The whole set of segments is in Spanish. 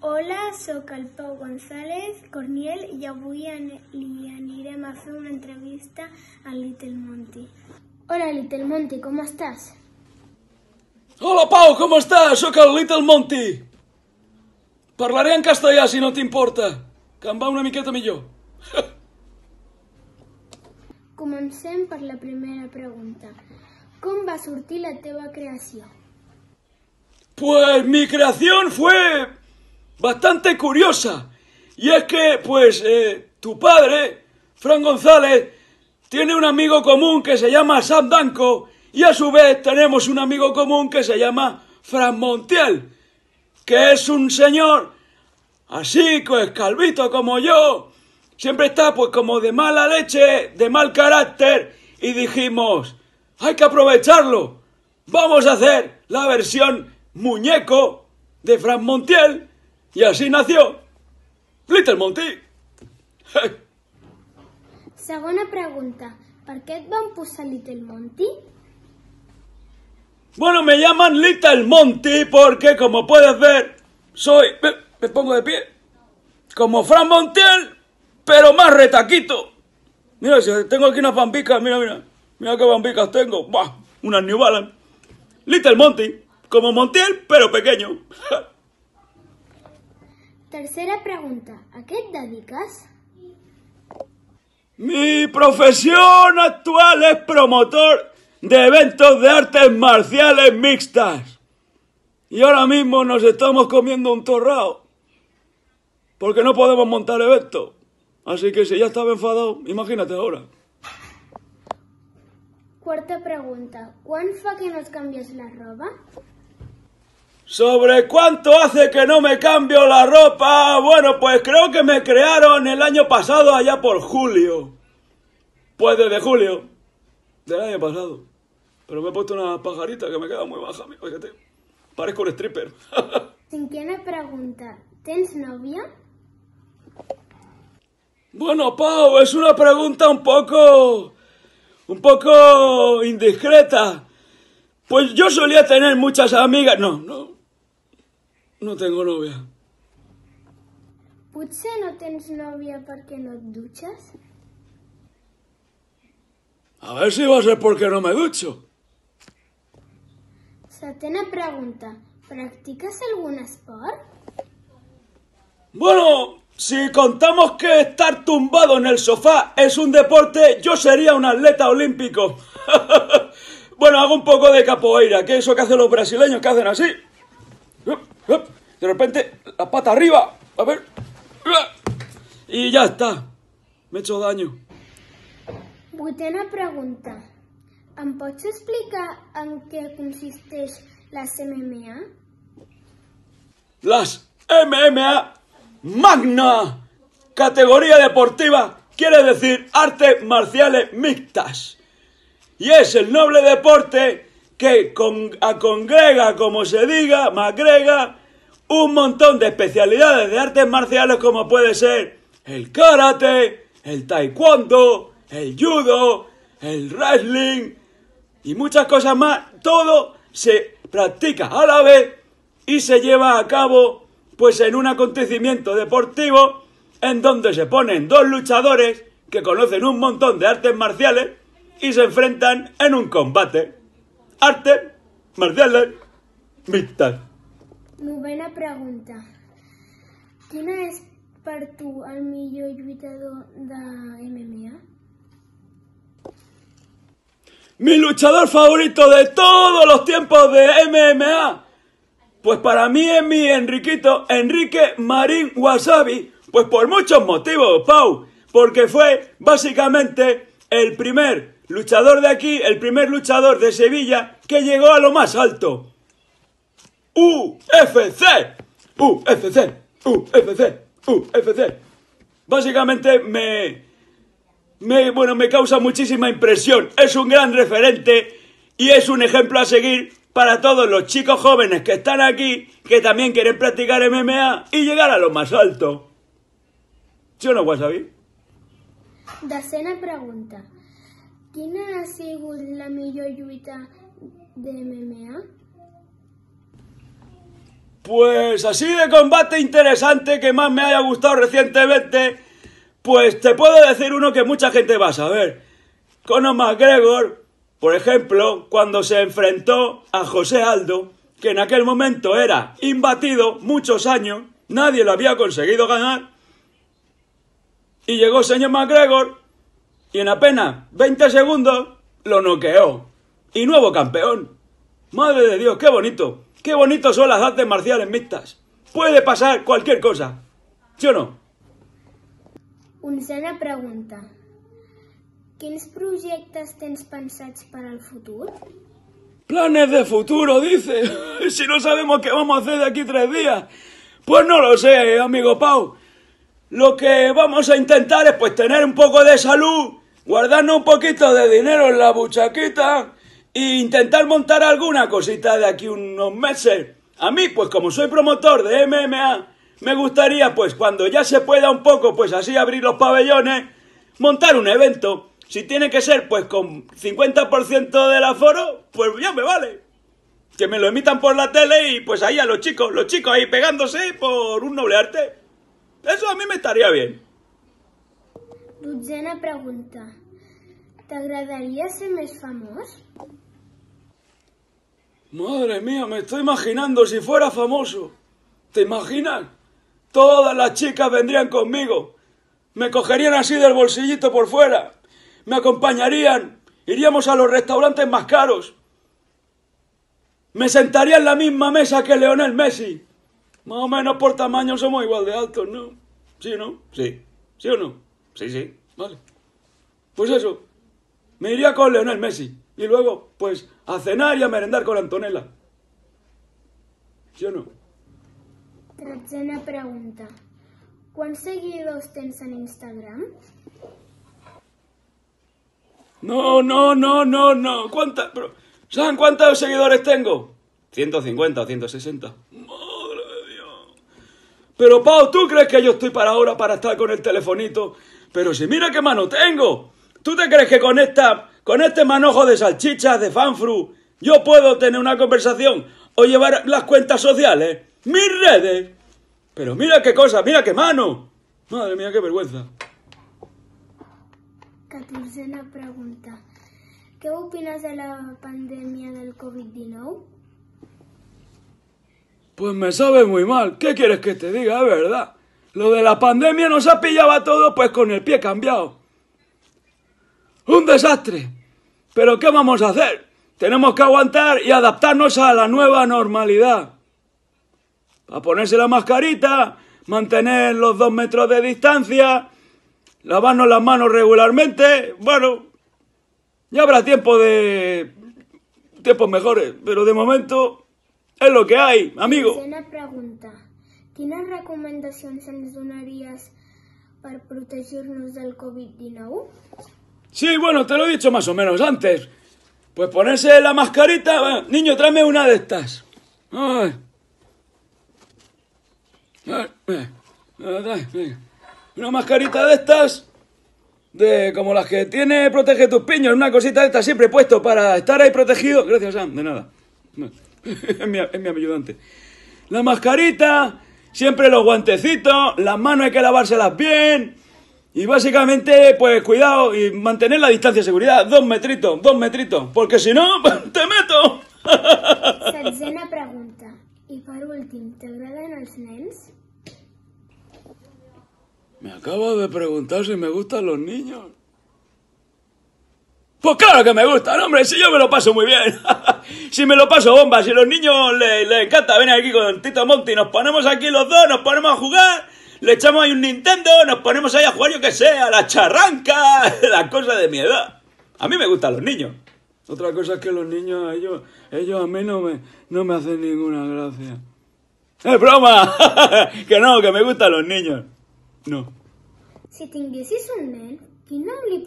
Hola, soy el Pau González Corniel y voy a ir a hacer una entrevista a Little Monty. Hola, Little Monty, ¿cómo estás? Hola, Pau, ¿cómo estás? Soy el Little Monty. Parlaré en castellà, si no te importa. em va una miqueta yo. Comencemos per la primera pregunta. ¿Cómo va sortir la teva creación? Pues mi creación fue bastante curiosa. Y es que, pues, eh, tu padre, Fran González, tiene un amigo común que se llama Sam Danco y a su vez tenemos un amigo común que se llama Fran Montiel, que es un señor así, pues, calvito como yo. Siempre está, pues, como de mala leche, de mal carácter. Y dijimos, hay que aprovecharlo. Vamos a hacer la versión muñeco de Fran Montiel y así nació Little Monty. Segunda pregunta. ¿por qué te van Little Monty? Bueno, me llaman Little Monty porque, como puedes ver, soy... Me, pongo de pie. Como Fran Montiel, pero más retaquito. Mira, si tengo aquí unas bambicas, mira, mira. Mira qué bambicas tengo. unas New Balance. Little Monty, como Montiel, pero pequeño. Tercera pregunta, a qué te Mi profesión actual es promotor de eventos de artes marciales mixtas. Y ahora mismo nos estamos comiendo un torrao. Porque no podemos montar eventos. Así que si ya estaba enfadado, imagínate ahora. Cuarta pregunta. ¿cuándo fue que nos cambias la ropa? ¿Sobre cuánto hace que no me cambio la ropa? Bueno, pues creo que me crearon el año pasado allá por julio. Pues desde julio del año pasado. Pero me he puesto una pajarita que me queda muy baja, mira, fíjate. Parezco un stripper. Sin que me pregunta, ¿Tienes novia? Bueno, Pau, es una pregunta un poco... un poco indiscreta. Pues yo solía tener muchas amigas, no, no, no tengo novia. Potser no tienes novia porque no duchas? A ver si va a ser porque no me ducho. Satena pregunta. ¿Practicas algún sport? Bueno, si contamos que estar tumbado en el sofá es un deporte, yo sería un atleta olímpico. bueno, hago un poco de capoeira, que es eso que hacen los brasileños, que hacen así. De repente, la pata arriba. A ver. Y ya está. Me he hecho daño. una pregunta. Em pots explicar en qué consiste las MMA? Las MMA Magna, categoría deportiva, quiere decir artes marciales mixtas. Y es el noble deporte que con, congrega, como se diga, magrega, un montón de especialidades de artes marciales como puede ser el karate, el taekwondo, el judo, el wrestling y muchas cosas más. Todo se practica a la vez y se lleva a cabo pues en un acontecimiento deportivo en donde se ponen dos luchadores que conocen un montón de artes marciales y se enfrentan en un combate arte marciales Muy buena pregunta. ¿Quién es para tu el mejor luchador de MMA? Mi luchador favorito de todos los tiempos de MMA. Pues para mí es mi Enriquito, Enrique Marín Wasabi. Pues por muchos motivos, Pau. Porque fue básicamente el primer luchador de aquí, el primer luchador de Sevilla que llegó a lo más alto. UFC, UFC, UFC, UFC. Básicamente me, bueno, me causa muchísima impresión. Es un gran referente y es un ejemplo a seguir para todos los chicos jóvenes que están aquí, que también quieren practicar MMA y llegar a lo más alto. Yo no voy a saber. Dacena pregunta. ¿quién ha sido la millor de MMA? Pues así de combate interesante que más me haya gustado recientemente, pues te puedo decir uno que mucha gente va a saber. Conor McGregor, por ejemplo, cuando se enfrentó a José Aldo, que en aquel momento era imbatido muchos años, nadie lo había conseguido ganar, y llegó señor McGregor y en apenas 20 segundos lo noqueó. Y nuevo campeón. Madre de Dios, qué bonito. Qué bonito son las artes marciales mixtas. Puede pasar cualquier cosa. ¿yo o no? Onzena pregunta. Quins projectes tens pensats para el futuro? Planes de futuro, dice. si no sabemos qué vamos a hacer de aquí tres días. Pues no lo sé, amigo Pau lo que vamos a intentar es pues tener un poco de salud, guardarnos un poquito de dinero en la buchaquita e intentar montar alguna cosita de aquí unos meses. A mí, pues como soy promotor de MMA, me gustaría pues cuando ya se pueda un poco, pues así abrir los pabellones, montar un evento. Si tiene que ser pues con 50% del aforo, pues ya me vale. Que me lo emitan por la tele y pues ahí a los chicos, los chicos ahí pegándose por un noble arte. Eso a mí me estaría bien. Luciana pregunta. ¿te agradaría ser más famoso? Madre mía, me estoy imaginando si fuera famoso. ¿Te imaginas? Todas las chicas vendrían conmigo. Me cogerían así del bolsillito por fuera. Me acompañarían. Iríamos a los restaurantes más caros. Me sentaría en la misma mesa que Leonel Messi. Más o menos por tamaño somos igual de altos, ¿no? ¿Sí o no? Sí. ¿Sí o no? Sí, sí. Vale. Pues eso. Me iría con Leonel Messi. Y luego, pues, a cenar y a merendar con Antonella. ¿Sí o no? una pregunta. ¿Cuántos seguidos tienes en Instagram? No, no, no, no, no. ¿Cuántas? ¿Saben cuántos seguidores tengo? 150 o 160. Pero Pau, ¿tú crees que yo estoy para ahora para estar con el telefonito? Pero si mira qué mano tengo. ¿Tú te crees que con esta, con este manojo de salchichas, de fanfru, yo puedo tener una conversación o llevar las cuentas sociales? ¡Mis redes! Pero mira qué cosa, mira qué mano. Madre mía, qué vergüenza. Catorcena pregunta. ¿Qué opinas de la pandemia del COVID-19? Pues me sabe muy mal. ¿Qué quieres que te diga? Es verdad. Lo de la pandemia nos ha pillado a todos pues con el pie cambiado. Un desastre. Pero ¿qué vamos a hacer? Tenemos que aguantar y adaptarnos a la nueva normalidad. A ponerse la mascarita, mantener los dos metros de distancia, lavarnos las manos regularmente. Bueno, ya habrá tiempo de tiempos mejores, pero de momento es lo que hay, amigo. Una pregunta. ¿Tienes recomendaciones donarías para protegernos del COVID-19? Sí, bueno, te lo he dicho más o menos antes. Pues ponerse la mascarita... Niño, tráeme una de estas. Eh, eh, una mascarita de estas, de como las que tiene Protege tus piños, una cosita de estas siempre puesto para estar ahí protegido. Gracias, Sam, de nada. es, mi, ayudante. La mascarita, siempre los guantecitos, las manos hay que lavárselas bien. Y básicamente, pues cuidado y mantener la distancia de seguridad. Dos metritos, dos metritos. Porque si no, te meto. una pregunta. ¿y último último, ¿te en los nens? Me acabo de preguntar si me gustan los niños. Pues claro que me gustan, hombre, si yo me lo paso muy bien. Si me lo paso bomba, si a los niños les, encanta, venir aquí con Tito Monti, nos ponemos aquí los dos, nos ponemos a jugar, le echamos ahí un Nintendo, nos ponemos ahí a jugar yo que sea, la charranca, la cosa de mi edad. A mí me gustan los niños. Otra cosa es que los niños, ellos, ellos a mí no me, hacen ninguna gracia. ¡Es broma! que no, que me gustan los niños. No. Si te un men, ¿qué nombre le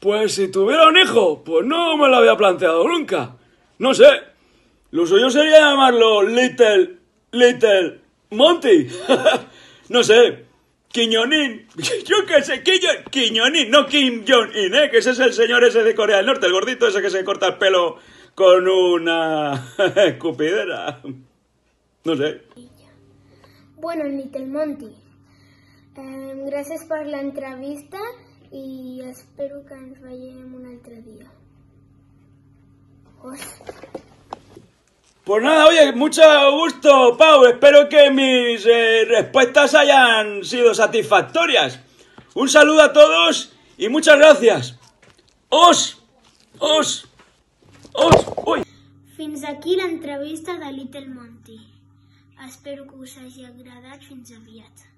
pues si tuviera un hijo, pues no me lo había planteado nunca. No sé. Lo suyo sería llamarlo Little, Little Monty. no sé. Quiñonín. Yo qué sé, Quiñonín, no Kim Jong-in, ¿eh? Que ese es el señor ese de Corea del Norte, el gordito ese que se corta el pelo con una escupidera. No sé. Bueno, Little Monty, em, gracias por la entrevista. Y espero que nos vayamos un otro día. Os. Pues nada, oye, mucho gusto, Pau. Espero que mis eh, respuestas hayan sido satisfactorias. Un saludo a todos y muchas gracias. Os, os, os, ¡Uy! Fins aquí la entrevista de Little Monty. Espero que os haya agradado Fins aviat.